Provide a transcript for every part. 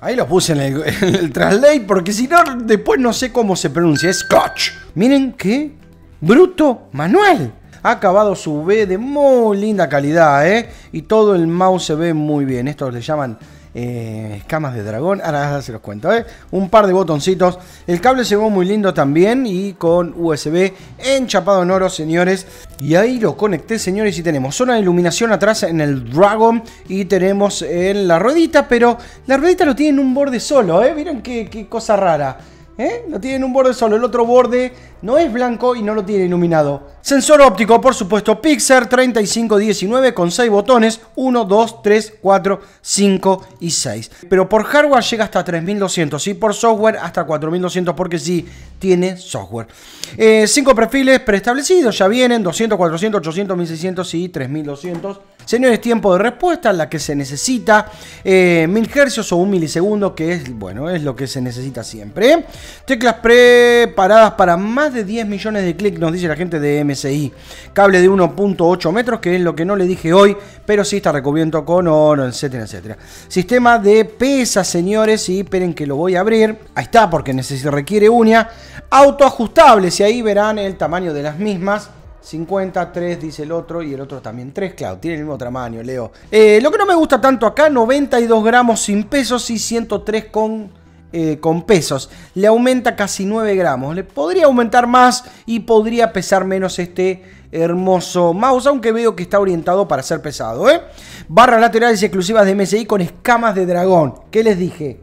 Ahí lo puse en el, translate porque si no, después no sé cómo se pronuncia. Es Scotch. Miren qué bruto Manuel Ha acabado su B de muy linda calidad, ¿eh? Y todo el mouse se ve muy bien. Esto le llaman escamas eh, de dragón, ahora se los cuento, ¿eh? un par de botoncitos. El cable se ve muy lindo también y con USB enchapado en oro, señores. Y ahí lo conecté, señores, y tenemos zona de iluminación atrás en el Dragon y tenemos en la ruedita, pero la ruedita lo tiene en un borde solo, ¿eh? Miren qué, qué cosa rara. ¿Eh? Lo tiene un borde solo, el otro borde no es blanco y no lo tiene iluminado. Sensor óptico, por supuesto, Pixar 3519 con 6 botones, 1, 2, 3, 4, 5 y 6. Pero por hardware llega hasta 3200 y por software hasta 4200 porque sí tiene software. 5 eh, perfiles preestablecidos, ya vienen, 200, 400, 800, 1600 y 3200. Señores, tiempo de respuesta, la que se necesita. Eh, mil hercios o un milisegundo, que es, bueno, es lo que se necesita siempre. ¿eh? Teclas preparadas para más de 10 millones de clics, nos dice la gente de MSI. Cable de 1.8 metros, que es lo que no le dije hoy, pero sí está recubierto con oro, etcétera, etcétera. Sistema de pesas, señores, y esperen que lo voy a abrir. Ahí está, porque requiere uña, autoajustables, y ahí verán el tamaño de las mismas. 53, dice el otro y el otro también 3, claro, tiene el mismo tamaño, Leo. Eh, lo que no me gusta tanto acá, 92 gramos sin pesos y 103 con, eh, con pesos. Le aumenta casi 9 gramos. Le podría aumentar más y podría pesar menos este hermoso mouse, aunque veo que está orientado para ser pesado. ¿eh? Barras laterales exclusivas de MSI con escamas de dragón. ¿Qué les dije?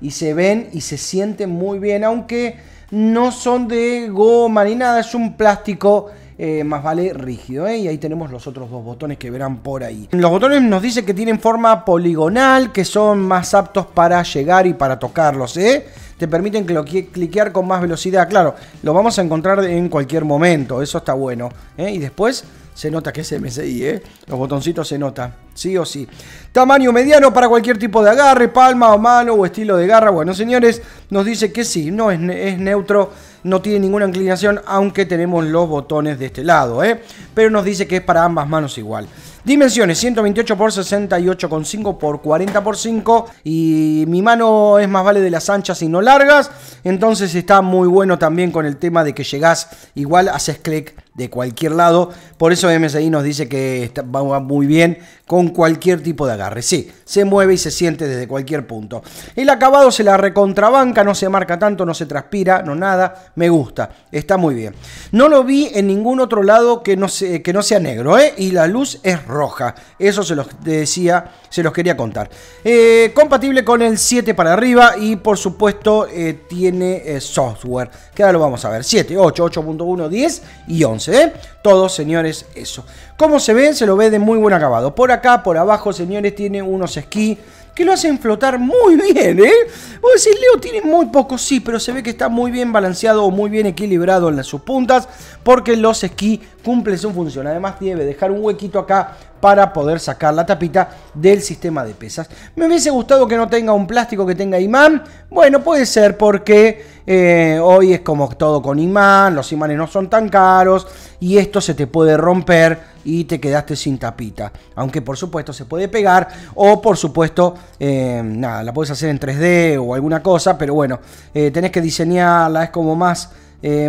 Y se ven y se sienten muy bien, aunque no son de goma ni nada, es un plástico eh, más vale rígido. ¿eh? Y ahí tenemos los otros dos botones que verán por ahí. Los botones nos dice que tienen forma poligonal, que son más aptos para llegar y para tocarlos. ¿eh? Te permiten cliquear con más velocidad. Claro, lo vamos a encontrar en cualquier momento. Eso está bueno. ¿eh? Y después se nota que es MSI, ¿eh? Los botoncitos se nota, sí o sí. Tamaño mediano para cualquier tipo de agarre, palma o mano o estilo de garra. Bueno, señores, nos dice que sí, no es, neutro, no tiene ninguna inclinación, aunque tenemos los botones de este lado, ¿eh? pero nos dice que es para ambas manos igual. Dimensiones 128 x 68,5 x 40 x 5 y mi mano es más vale de las anchas y no largas, entonces está muy bueno también con el tema de que llegás igual, haces clic de cualquier lado, por eso MSI nos dice que va muy bien con cualquier tipo de agarre, sí, se mueve y se siente desde cualquier punto. El acabado se la recontrabanca no se marca tanto, no se transpira, no nada. Me gusta, está muy bien. No lo vi en ningún otro lado que no, que no sea negro, ¿eh? Y la luz es roja. Eso se los decía, se los quería contar. Eh, compatible con el 7 para arriba y por supuesto eh, tiene software. Que ahora lo vamos a ver. 7, 8, 8.1, 10 y 11, Todos, señores, eso. ¿Cómo se ve? Se lo ve de muy buen acabado. Por acá, por abajo, señores, tiene unos esquí que lo hacen flotar muy bien, ¿eh? Vos decís, Leo tiene muy poco, sí, pero se ve que está muy bien balanceado o muy bien equilibrado en las sus puntas, porque los esquí cumplen su función. Además, debe dejar un huequito acá para poder sacar la tapita del sistema de pesas. Me hubiese gustado que no tenga un plástico que tenga imán. Bueno, puede ser porque eh, hoy es como todo con imán, los imanes no son tan caros y esto se te puede romper y te quedaste sin tapita. Aunque por supuesto se puede pegar o por supuesto, eh, nada, la puedes hacer en 3D o alguna cosa, pero bueno, eh, tenés que diseñarla, es como más...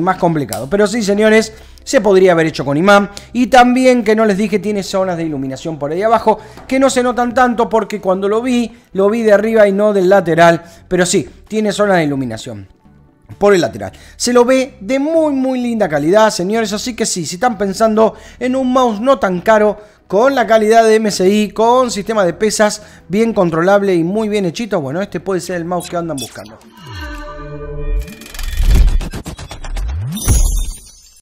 más complicado. Pero sí, señores, se podría haber hecho con imán. Y también, que no les dije, tiene zonas de iluminación por ahí abajo que no se notan tanto porque cuando lo vi, lo vi de arriba y no del lateral. Pero sí, tiene zonas de iluminación por el lateral. Se lo ve de muy muy linda calidad, señores, así que sí, si están pensando en un mouse no tan caro, con la calidad de MSI, con sistema de pesas bien controlable y muy bien hechito, bueno, este puede ser el mouse que andan buscando.